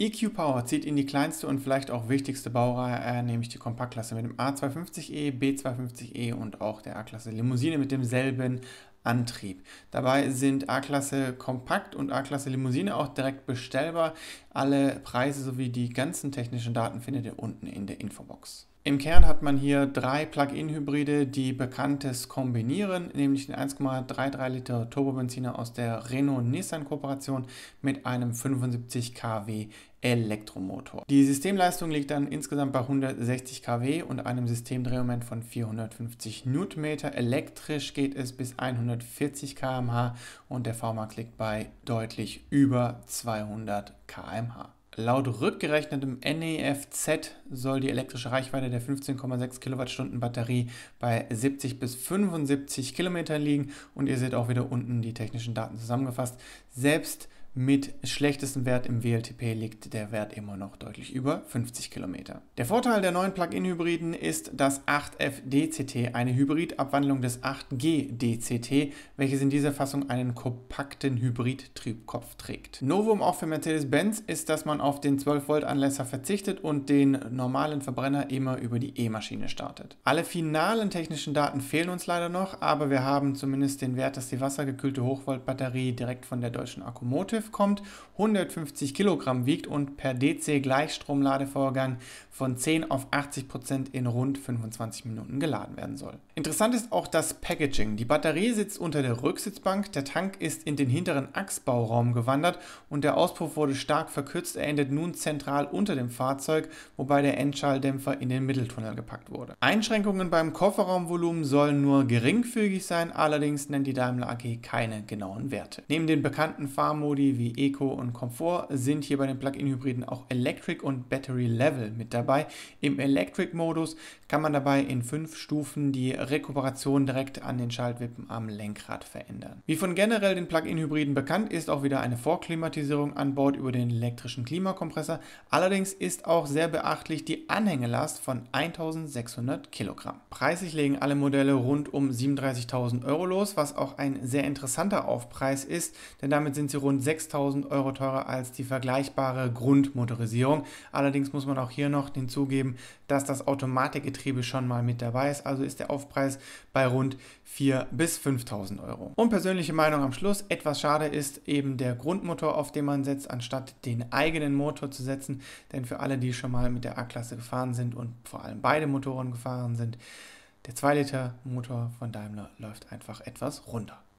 EQ Power zieht in die kleinste und vielleicht auch wichtigste Baureihe, äh, nämlich die Kompaktklasse mit dem A250e, B250e und auch der A-Klasse Limousine mit demselben Antrieb. Dabei sind A-Klasse Kompakt und A-Klasse Limousine auch direkt bestellbar. Alle Preise sowie die ganzen technischen Daten findet ihr unten in der Infobox. Im Kern hat man hier drei Plug-in-Hybride, die Bekanntes kombinieren, nämlich den 1,33 Liter Turbobenziner aus der Renault-Nissan-Kooperation mit einem 75 kW Elektromotor. Die Systemleistung liegt dann insgesamt bei 160 kW und einem Systemdrehmoment von 450 Newtonmeter. Elektrisch geht es bis 140 km/h und der V-Max liegt bei deutlich über 200 km/h. Laut rückgerechnetem NEFZ soll die elektrische Reichweite der 15,6 Kilowattstunden Batterie bei 70 bis 75 Kilometern liegen und ihr seht auch wieder unten die technischen Daten zusammengefasst. Selbst mit schlechtestem Wert im WLTP liegt der Wert immer noch deutlich über 50 Kilometer. Der Vorteil der neuen Plug-in-Hybriden ist das 8F-DCT, eine Hybridabwandlung des 8G-DCT, welches in dieser Fassung einen kompakten Hybrid-Triebkopf trägt. Novum auch für Mercedes-Benz ist, dass man auf den 12-Volt-Anlässer verzichtet und den normalen Verbrenner immer über die E-Maschine startet. Alle finalen technischen Daten fehlen uns leider noch, aber wir haben zumindest den Wert, dass die wassergekühlte Hochvolt-Batterie direkt von der deutschen Akkumotive Schiff kommt, 150 Kilogramm wiegt und per DC Gleichstromladevorgang von 10 auf 80 Prozent in rund 25 Minuten geladen werden soll. Interessant ist auch das Packaging. Die Batterie sitzt unter der Rücksitzbank, der Tank ist in den hinteren Achsbauraum gewandert und der Auspuff wurde stark verkürzt. Er endet nun zentral unter dem Fahrzeug, wobei der Endschalldämpfer in den Mitteltunnel gepackt wurde. Einschränkungen beim Kofferraumvolumen sollen nur geringfügig sein, allerdings nennt die Daimler AG keine genauen Werte. Neben den bekannten Fahrmodi wie Eco und Komfort sind hier bei den Plug-in-Hybriden auch Electric und Battery Level mit dabei. Im Electric-Modus kann man dabei in fünf Stufen die Rekuperation direkt an den Schaltwippen am Lenkrad verändern. Wie von generell den Plug-in-Hybriden bekannt, ist auch wieder eine Vorklimatisierung an Bord über den elektrischen Klimakompressor. Allerdings ist auch sehr beachtlich die Anhängelast von 1600 Kilogramm. Preislich legen alle Modelle rund um 37.000 Euro los, was auch ein sehr interessanter Aufpreis ist, denn damit sind sie rund 6 6.000 Euro teurer als die vergleichbare Grundmotorisierung. Allerdings muss man auch hier noch hinzugeben, dass das Automatikgetriebe schon mal mit dabei ist. Also ist der Aufpreis bei rund 4.000 bis 5.000 Euro. Und persönliche Meinung am Schluss. Etwas schade ist eben der Grundmotor, auf den man setzt, anstatt den eigenen Motor zu setzen. Denn für alle, die schon mal mit der A-Klasse gefahren sind und vor allem beide Motoren gefahren sind, der 2-Liter-Motor von Daimler läuft einfach etwas runter.